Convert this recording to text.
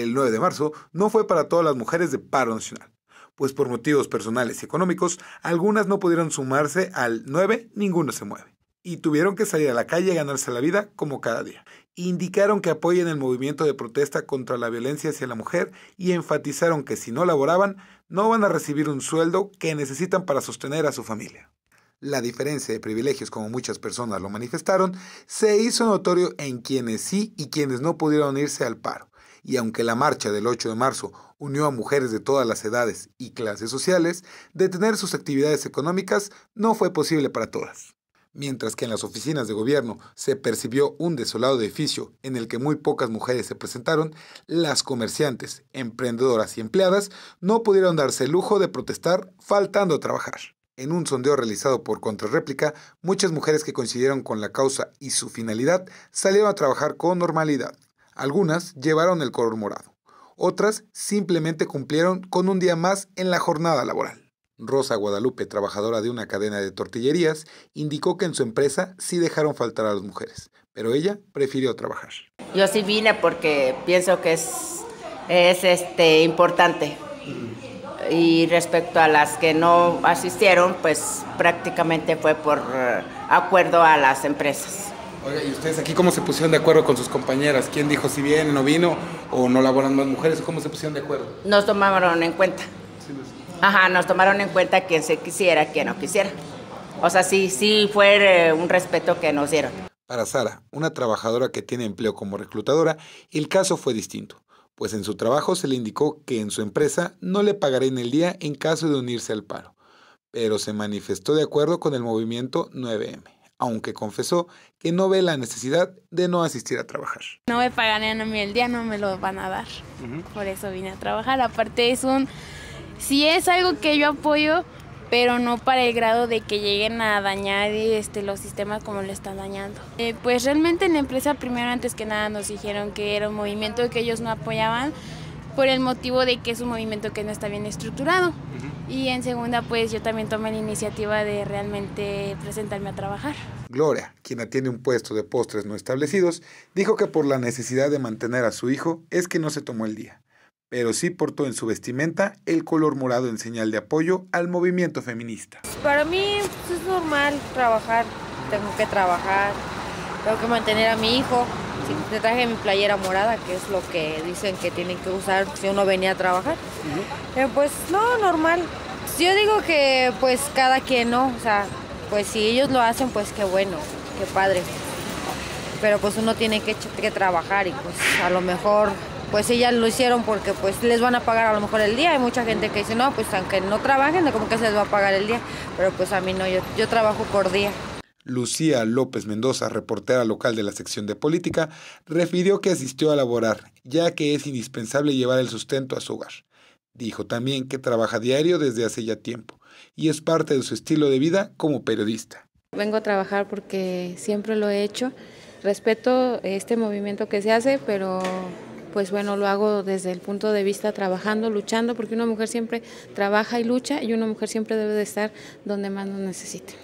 el 9 de marzo no fue para todas las mujeres de paro nacional, pues por motivos personales y económicos, algunas no pudieron sumarse al 9, ninguno se mueve, y tuvieron que salir a la calle a ganarse la vida como cada día. Indicaron que apoyen el movimiento de protesta contra la violencia hacia la mujer y enfatizaron que si no laboraban, no van a recibir un sueldo que necesitan para sostener a su familia la diferencia de privilegios, como muchas personas lo manifestaron, se hizo notorio en quienes sí y quienes no pudieron irse al paro, y aunque la marcha del 8 de marzo unió a mujeres de todas las edades y clases sociales, detener sus actividades económicas no fue posible para todas. Mientras que en las oficinas de gobierno se percibió un desolado edificio en el que muy pocas mujeres se presentaron, las comerciantes, emprendedoras y empleadas no pudieron darse el lujo de protestar faltando a trabajar. En un sondeo realizado por ContraRéplica, muchas mujeres que coincidieron con la causa y su finalidad salieron a trabajar con normalidad. Algunas llevaron el color morado, otras simplemente cumplieron con un día más en la jornada laboral. Rosa Guadalupe, trabajadora de una cadena de tortillerías, indicó que en su empresa sí dejaron faltar a las mujeres, pero ella prefirió trabajar. Yo sí vine porque pienso que es, es este, importante. Y respecto a las que no asistieron, pues prácticamente fue por eh, acuerdo a las empresas. ¿y ustedes aquí cómo se pusieron de acuerdo con sus compañeras? ¿Quién dijo si viene, no vino o no laboran más mujeres? ¿Cómo se pusieron de acuerdo? Nos tomaron en cuenta. Ajá, nos tomaron en cuenta quien se quisiera, quien no quisiera. O sea, sí, sí fue eh, un respeto que nos dieron. Para Sara, una trabajadora que tiene empleo como reclutadora, el caso fue distinto, pues en su trabajo se le indicó que en su empresa no le pagarían el día en caso de unirse al paro, pero se manifestó de acuerdo con el movimiento 9M aunque confesó que no ve la necesidad de no asistir a trabajar. No me pagan a mí el día, no me lo van a dar. Por eso vine a trabajar. Aparte es un... sí es algo que yo apoyo, pero no para el grado de que lleguen a dañar este, los sistemas como lo están dañando. Eh, pues realmente en la empresa primero antes que nada nos dijeron que era un movimiento que ellos no apoyaban por el motivo de que es un movimiento que no está bien estructurado. Y en segunda, pues yo también tomé la iniciativa de realmente presentarme a trabajar. Gloria, quien atiende un puesto de postres no establecidos, dijo que por la necesidad de mantener a su hijo es que no se tomó el día, pero sí portó en su vestimenta el color morado en señal de apoyo al movimiento feminista. Para mí pues, es normal trabajar, tengo que trabajar, tengo que mantener a mi hijo, le traje mi playera morada, que es lo que dicen que tienen que usar si uno venía a trabajar. Eh, pues no, normal. Yo digo que pues cada quien no, o sea, pues si ellos lo hacen, pues qué bueno, qué padre. Pero pues uno tiene que, que trabajar y pues a lo mejor pues ellas lo hicieron porque pues les van a pagar a lo mejor el día. Hay mucha gente que dice, no, pues aunque no trabajen, ¿cómo que se les va a pagar el día. Pero pues a mí no, yo, yo trabajo por día. Lucía López Mendoza, reportera local de la sección de política, refirió que asistió a laborar, ya que es indispensable llevar el sustento a su hogar. Dijo también que trabaja diario desde hace ya tiempo y es parte de su estilo de vida como periodista. Vengo a trabajar porque siempre lo he hecho. Respeto este movimiento que se hace, pero pues bueno, lo hago desde el punto de vista trabajando, luchando, porque una mujer siempre trabaja y lucha y una mujer siempre debe de estar donde más nos necesite.